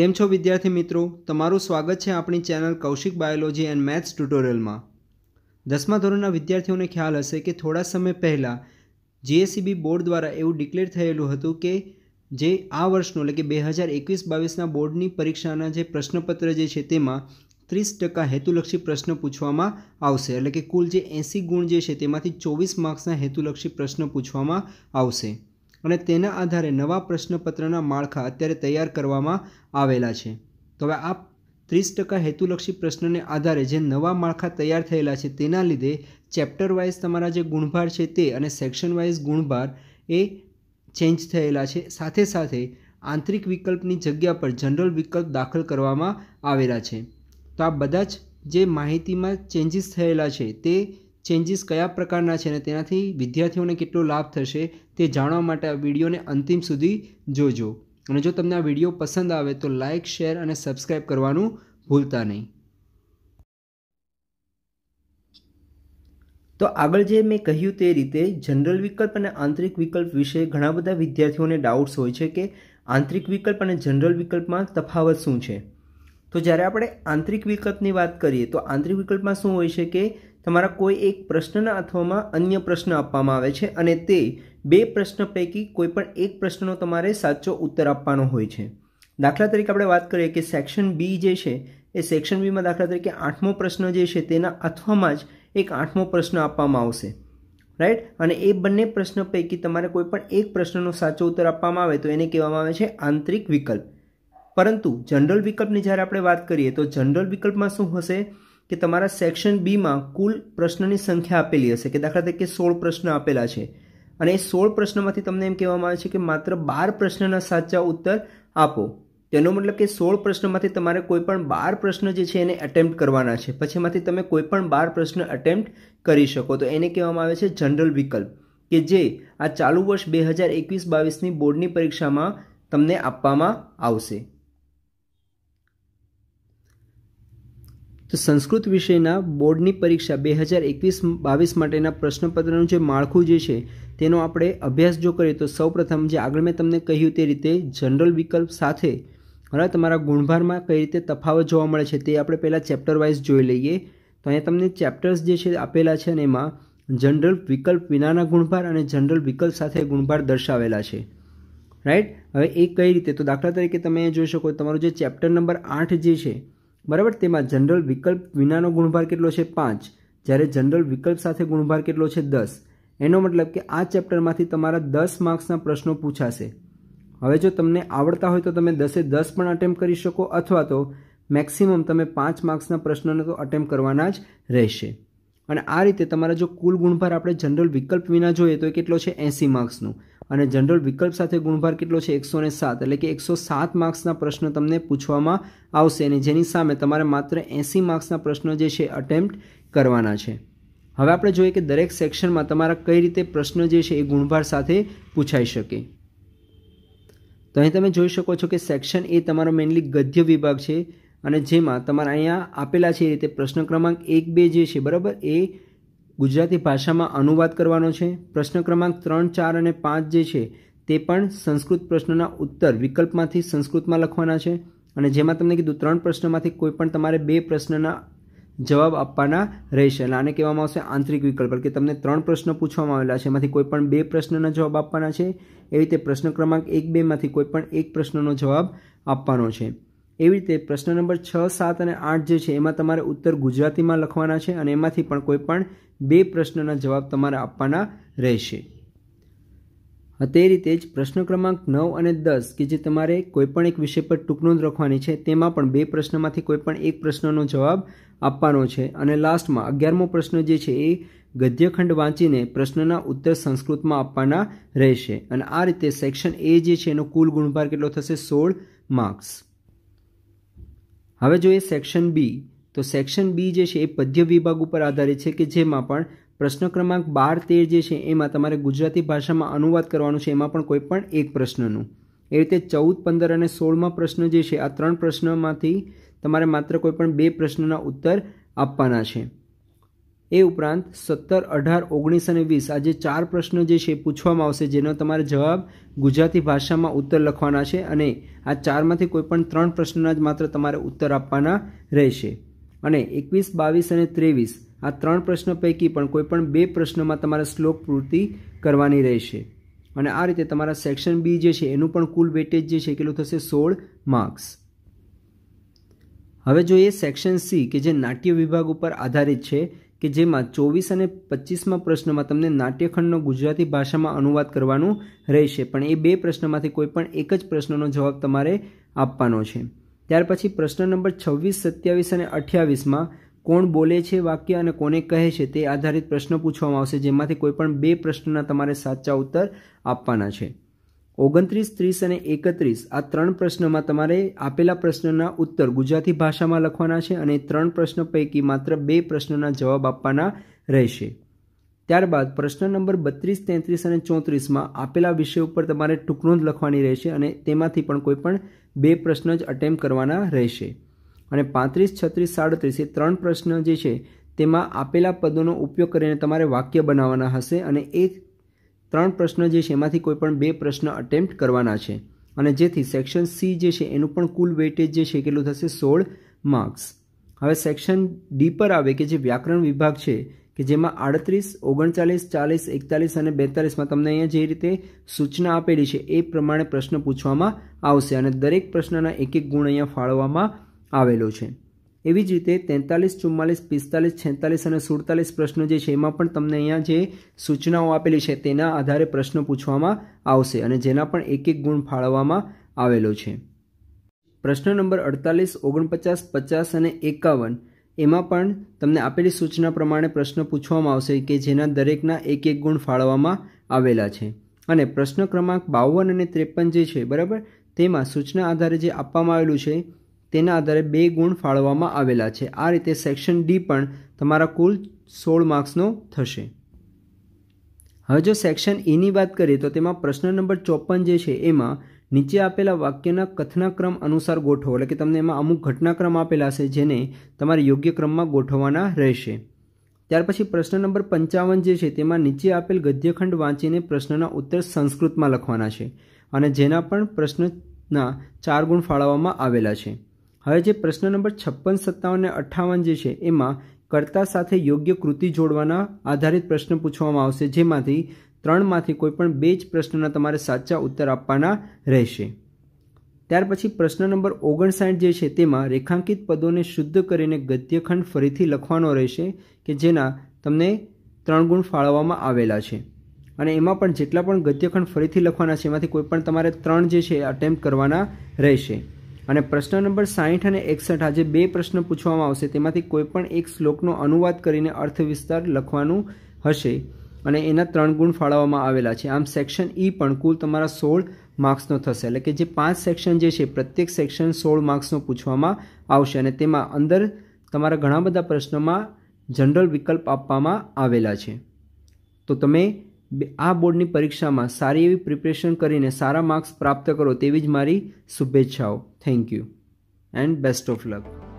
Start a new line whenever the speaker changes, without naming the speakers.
કેમ છો વિદ્યાર્થી મિત્રો તમારું સ્વાગત છે આપણી channel Kaushik biology and maths ટ્યુટોરિયલમાં દસમા ધોરણના વિદ્યાર્થીઓને ખ્યાલ હશે કે થોડા સમય પહેલાં જીએસસીબી બોર્ડ દ્વારા એવું ડિક્લેર થયેલું હતું કે જે આ વર્ષનું એટલે કે બે હજાર એકવીસ બાવીસના બોર્ડની પરીક્ષાના જે પ્રશ્નપત્ર જે છે તેમાં ત્રીસ ટકા હેતુલક્ષી પ્રશ્ન પૂછવામાં આવશે એટલે કે કુલ જે એંસી ગુણ જે છે તેમાંથી ચોવીસ માર્ક્સના હેતુલક્ષી પ્રશ્ન પૂછવામાં આવશે અને તેના આધારે નવા પ્રશ્નપત્રના માળખા અત્યારે તૈયાર કરવામાં આવેલા છે તો હવે આ ત્રીસ ટકા હેતુલક્ષી પ્રશ્નને આધારે જે નવા માળખા તૈયાર થયેલા છે તેના લીધે ચેપ્ટર વાઇઝ તમારા જે ગુણભાર છે તે અને સેક્શન વાઇઝ ગુણભાર એ ચેન્જ થયેલા છે સાથે સાથે આંતરિક વિકલ્પની જગ્યા પર જનરલ વિકલ્પ દાખલ કરવામાં આવેલા છે તો આ બધા જ જે માહિતીમાં ચેન્જીસ થયેલા છે તે ચેન્જીસ કયા પ્રકારના છે અને તેનાથી વિદ્યાર્થીઓને કેટલો લાભ થશે તે જાણવા માટે આ વિડીયોને અંતિમ સુધી જોજો અને જો તમને આ વિડીયો પસંદ આવે તો લાઇક શેર અને સબસ્ક્રાઈબ કરવાનું ભૂલતા નહીં તો આગળ જે મેં કહ્યું તે રીતે જનરલ વિકલ્પ અને આંતરિક વિકલ્પ વિશે ઘણા બધા વિદ્યાર્થીઓને ડાઉટ્સ હોય છે કે આંતરિક વિકલ્પ અને જનરલ વિકલ્પમાં તફાવત શું છે તો જ્યારે આપણે આંતરિક વિકલ્પની વાત કરીએ તો આંતરિક વિકલ્પમાં શું હોય છે કે તમારા કોઈ એક પ્રશ્નના અથવામાં અન્ય પ્રશ્ન આપવામાં આવે છે અને તે બે પ્રશ્ન પૈકી કોઈ પણ એક પ્રશ્નનો તમારે સાચો ઉત્તર આપવાનો હોય છે દાખલા તરીકે આપણે વાત કરીએ કે સેક્શન બી જે છે એ સેક્શન બીમાં દાખલા તરીકે આઠમો પ્રશ્ન જે છે તેના અથવામાં જ એક આઠમો પ્રશ્ન આપવામાં આવશે રાઈટ અને એ બંને પ્રશ્ન પૈકી તમારે કોઈ પણ એક પ્રશ્નનો સાચો ઉત્તર આપવામાં આવે તો એને કહેવામાં આવે છે આંતરિક વિકલ્પ પરંતુ જનરલ વિકલ્પની જ્યારે આપણે વાત કરીએ તો જનરલ વિકલ્પમાં શું હશે કે તમારા સેક્શન બીમાં કુલ પ્રશ્નની સંખ્યા આપેલી હશે કે દાખલા તરીકે સોળ પ્રશ્ન આપેલા છે અને એ સોળ પ્રશ્નમાંથી તમને એમ કહેવામાં આવે છે કે માત્ર બાર પ્રશ્નના સાચા ઉત્તર આપો તેનો મતલબ કે સોળ પ્રશ્નમાંથી તમારે કોઈ પણ બાર પ્રશ્ન જે છે એને એટેમ્પ્ટ કરવાના છે પછી એમાંથી તમે કોઈ પણ બાર પ્રશ્ન એટેમ્પ્ટ કરી શકો તો એને કહેવામાં આવે છે જનરલ વિકલ્પ કે જે આ ચાલુ વર્ષ બે હજાર એકવીસ બાવીસની બોર્ડની પરીક્ષામાં તમને આપવામાં આવશે તો સંસ્કૃત વિષયના બોર્ડની પરીક્ષા બે હજાર એકવીસ બાવીસ માટેના પ્રશ્નપત્રનું જે માળખું જે છે તેનો આપણે અભ્યાસ જો કરીએ તો સૌપ્રથમ જે આગળ મેં તમને કહ્યું તે રીતે જનરલ વિકલ્પ સાથે હવે તમારા ગુણભારમાં કઈ રીતે તફાવત જોવા મળે છે તે આપણે પહેલાં ચેપ્ટર વાઇઝ જોઈ લઈએ તો અહીંયા તમને ચેપ્ટર્સ જે છે આપેલા છે અને એમાં જનરલ વિકલ્પ વિનાના ગુણભાર અને જનરલ વિકલ્પ સાથે ગુણભાર દર્શાવેલા છે રાઈટ હવે એ કઈ રીતે તો દાખલા તરીકે તમે જોઈ શકો તમારો જે ચેપ્ટર નંબર આઠ જે છે બરાબર તેમાં જનરલ વિકલ્પ વિનાનો ગુણભાર કેટલો છે પાંચ જ્યારે જનરલ વિકલ્પ સાથે ગુણભાર કેટલો છે દસ એનો મતલબ કે આ ચેપ્ટરમાંથી તમારા દસ માર્ક્સના પ્રશ્નો પૂછાશે હવે જો તમને આવડતા હોય તો તમે દસે દસ પણ અટેમ્પ કરી શકો અથવા તો મેક્સિમમ તમે પાંચ માર્ક્સના પ્રશ્નોને તો અટેમ્પ કરવાના જ રહેશે અને આ રીતે તમારા જો કુલ ગુણભાર આપણે જનરલ વિકલ્પ વિના જોઈએ તો એ કેટલો છે એંસી માર્ક્સનું અને જનરલ વિકલ્પ સાથે ગુણભાર કેટલો છે એકસો સાત એટલે કે એકસો સાત માર્ક્સના પ્રશ્ન તમને પૂછવામાં આવશે અને જેની સામે તમારે માત્ર એંસી માર્ક્સના પ્રશ્નો જે છે અટેમ્પ્ટ કરવાના છે હવે આપણે જોઈએ કે દરેક સેક્શનમાં તમારા કઈ રીતે પ્રશ્ન જે છે એ ગુણભાર સાથે પૂછાઈ શકે તો અહીં તમે જોઈ શકો છો કે સેક્શન એ તમારો મેઇનલી ગદ્ય વિભાગ છે અને જેમાં તમારા અહીંયા આપેલા છે એ રીતે પ્રશ્ન ક્રમાંક એક બે જે છે બરાબર એ ગુજરાતી ભાષામાં અનુવાદ કરવાનો છે પ્રશ્ન ક્રમાંક ત્રણ ચાર અને પાંચ જે છે તે પણ સંસ્કૃત પ્રશ્નના ઉત્તર વિકલ્પમાંથી સંસ્કૃતમાં લખવાના છે અને જેમાં તમને કીધું ત્રણ પ્રશ્નોમાંથી કોઈ પણ તમારે બે પ્રશ્નના જવાબ આપવાના રહેશે અને આને કહેવામાં આવશે આંતરિક વિકલ્પ કે તમને ત્રણ પ્રશ્નો પૂછવામાં આવેલા છે એમાંથી કોઈ પણ બે પ્રશ્નના જવાબ આપવાના છે એ રીતે પ્રશ્ન ક્રમાંક એક બેમાંથી કોઈ પણ એક પ્રશ્નનો જવાબ આપવાનો છે એવી રીતે પ્રશ્ન નંબર છ સાત અને આઠ જે છે એમાં તમારે ઉત્તર ગુજરાતીમાં લખવાના છે અને એમાંથી પણ કોઈ પણ બે પ્રશ્નના જવાબ તમારે આપવાના રહેશે તે રીતે જ પ્રશ્ન ક્રમાંક નવ અને દસ કે જે તમારે કોઈપણ એક વિષય પર ટૂંક નોંધ રાખવાની છે તેમાં પણ બે પ્રશ્નમાંથી કોઈપણ એક પ્રશ્નનો જવાબ આપવાનો છે અને લાસ્ટમાં અગિયારમો પ્રશ્ન જે છે એ ગદ્યખંડ વાંચીને પ્રશ્નના ઉત્તર સંસ્કૃતમાં આપવાના રહેશે અને આ રીતે સેક્શન એ જે છે એનો કુલ ગુણભાર કેટલો થશે સોળ માર્ક્સ હવે જોઈએ સેક્શન બી તો સેક્શન બી જે છે એ પદ્ય વિભાગ ઉપર આધારિત છે કે જેમાં પણ પ્રશ્ન ક્રમાંક બાર તેર જે છે એમાં તમારે ગુજરાતી ભાષામાં અનુવાદ કરવાનો છે એમાં પણ કોઈ પણ એક પ્રશ્નનું એ રીતે ચૌદ પંદર અને સોળમાં પ્રશ્ન જે છે આ ત્રણ પ્રશ્નમાંથી તમારે માત્ર કોઈ પણ બે પ્રશ્નના ઉત્તર આપવાના છે એ ઉપરાંત સત્તર અઢાર ઓગણીસ અને વીસ આ જે ચાર પ્રશ્નો જે છે પૂછવામાં આવશે જેનો તમારે જવાબ ગુજરાતી ભાષામાં ઉત્તર લખવાના છે અને આ ચારમાંથી કોઈ પણ ત્રણ પ્રશ્નોના જ માત્ર તમારે ઉત્તર આપવાના રહેશે અને એકવીસ બાવીસ અને ત્રેવીસ આ ત્રણ પ્રશ્ન પૈકી પણ કોઈપણ બે પ્રશ્નોમાં તમારે શ્લોક પૂર્તિ કરવાની રહેશે અને આ રીતે તમારા સેક્શન બી જે છે એનું પણ કુલ વેટેજ જે છે કેટલું થશે સોળ માર્ક્સ હવે જોઈએ સેક્શન સી કે જે નાટ્ય વિભાગ ઉપર આધારિત છે કે જેમાં ચોવીસ અને પચીસમાં પ્રશ્નમાં તમને નાટ્યખંડનો ગુજરાતી ભાષામાં અનુવાદ કરવાનું રહેશે પણ એ બે પ્રશ્નમાંથી કોઈ પણ એક જ પ્રશ્નનો જવાબ તમારે આપવાનો છે ત્યાર પછી પ્રશ્ન નંબર છવ્વીસ સત્યાવીસ અને અઠ્યાવીસમાં કોણ બોલે છે વાક્ય અને કોને કહે છે તે આધારિત પ્રશ્ન પૂછવામાં આવશે જેમાંથી કોઈ પણ બે પ્રશ્નના તમારે સાચા ઉત્તર આપવાના છે ઓગણત્રીસ ત્રીસ અને એકત્રીસ આ ત્રણ પ્રશ્નમાં તમારે આપેલા પ્રશ્નના ઉત્તર ગુજરાતી ભાષામાં લખવાના છે અને ત્રણ પ્રશ્નો પૈકી માત્ર બે પ્રશ્નોના જવાબ આપવાના રહેશે ત્યારબાદ પ્રશ્ન નંબર બત્રીસ તેત્રીસ અને ચોત્રીસમાં આપેલા વિષય ઉપર તમારે ટૂંકનો જ લખવાની રહેશે અને તેમાંથી પણ કોઈ પણ બે પ્રશ્ન જ અટેમ્પ કરવાના રહેશે અને પાંત્રીસ છત્રીસ સાડત્રીસ એ ત્રણ પ્રશ્ન જે છે તેમાં આપેલા પદોનો ઉપયોગ કરીને તમારે વાક્ય બનાવવાના હશે અને એક ત્રણ પ્રશ્ન જે છે એમાંથી કોઈ પણ બે પ્રશ્ન અટેમ્પ્ટ કરવાના છે અને જેથી સેક્શન સી જે છે એનું પણ કુલ વેઇટેજ જે છે કેટલું થશે સોળ માર્ક્સ હવે સેક્શન ડી પર આવે કે જે વ્યાકરણ વિભાગ છે કે જેમાં આડત્રીસ ઓગણચાલીસ ચાલીસ એકતાલીસ અને બેતાલીસમાં તમને અહીંયા જે રીતે સૂચના આપેલી છે એ પ્રમાણે પ્રશ્ન પૂછવામાં આવશે અને દરેક પ્રશ્નના એક એક ગુણ અહીંયા ફાળવવામાં આવેલો છે એવી જ રીતે તેતાલીસ ચુમ્માલીસ પિસ્તાલીસ છેતાલીસ અને સુડતાલીસ પ્રશ્નો જે છે એમાં પણ તમને અહીંયા જે સૂચનાઓ આપેલી છે તેના આધારે પ્રશ્નો પૂછવામાં આવશે અને જેના પણ એક એક ગુણ ફાળવવામાં આવેલો છે પ્રશ્ન નંબર અડતાલીસ ઓગણપચાસ પચાસ અને એકાવન એમાં પણ તમને આપેલી સૂચના પ્રમાણે પ્રશ્ન પૂછવામાં આવશે કે જેના દરેકના એક એક ગુણ ફાળવવામાં આવેલા છે અને પ્રશ્ન ક્રમાંક બાવન અને ત્રેપન જે છે બરાબર તેમાં સૂચના આધારે જે આપવામાં આવેલું છે તેના આધારે બે ગુણ ફાળવવામાં આવેલા છે આ રીતે સેક્શન ડી પણ તમારા કુલ સોળ માર્ક્સનો થશે હવે જો સેક્શન ઈની e વાત કરીએ તો તેમાં પ્રશ્ન નંબર ચોપન જે છે એમાં નીચે આપેલા વાક્યના કથનાક્રમ અનુસાર ગોઠવો એટલે કે તમને એમાં અમુક ઘટનાક્રમ આપેલા છે જેને તમારે યોગ્ય ક્રમમાં ગોઠવવાના રહેશે ત્યાર પછી પ્રશ્ન નંબર પંચાવન જે છે તેમાં નીચે આપેલ ગદ્યખંડ વાંચીને પ્રશ્નના ઉત્તર સંસ્કૃતમાં લખવાના છે અને જેના પણ પ્રશ્નના ચાર ગુણ ફાળવવામાં આવેલા છે હવે જે પ્રશ્ન નંબર છપ્પન સત્તાવન અને અઠ્ઠાવન જે છે એમાં કર્તા સાથે યોગ્ય કૃતિ જોડવાના આધારિત પ્રશ્ન પૂછવામાં આવશે જેમાંથી ત્રણમાંથી કોઈપણ બે જ પ્રશ્નના તમારે સાચા ઉત્તર આપવાના રહેશે ત્યાર પછી પ્રશ્ન નંબર ઓગણસાઠ જે છે તેમાં રેખાંકિત પદોને શુદ્ધ કરીને ગદ્યખંડ ફરીથી લખવાનો રહેશે કે જેના તમને ત્રણ ગુણ ફાળવવામાં આવેલા છે અને એમાં પણ જેટલા પણ ગદ્યખંડ ફરીથી લખવાના છે એમાંથી કોઈ પણ તમારે ત્રણ જે છે અટેમ્પ્ટ કરવાના રહેશે અને પ્રશ્ન નંબર સાહીઠ અને એકસઠ આજે બે પ્રશ્ન પૂછવામાં આવશે તેમાંથી કોઈપણ એક શ્લોકનો અનુવાદ કરીને અર્થવિસ્તાર લખવાનું હશે અને એના ત્રણ ગુણ ફાળવવામાં આવેલા છે આમ સેક્શન ઈ e પણ કુલ તમારા સોળ માર્ક્સનો થશે એટલે કે જે પાંચ સેક્શન જે છે પ્રત્યેક સેક્શન સોળ માર્ક્સનો પૂછવામાં આવશે અને તેમાં અંદર તમારા ઘણા બધા પ્રશ્નોમાં જનરલ વિકલ્પ આપવામાં આવેલા છે તો તમે આ બોર્ડની પરીક્ષામાં સારી એવી પ્રિપરેશન કરીને સારા માર્ક્સ પ્રાપ્ત કરો તેવી જ મારી શુભેચ્છાઓ thank you and best of luck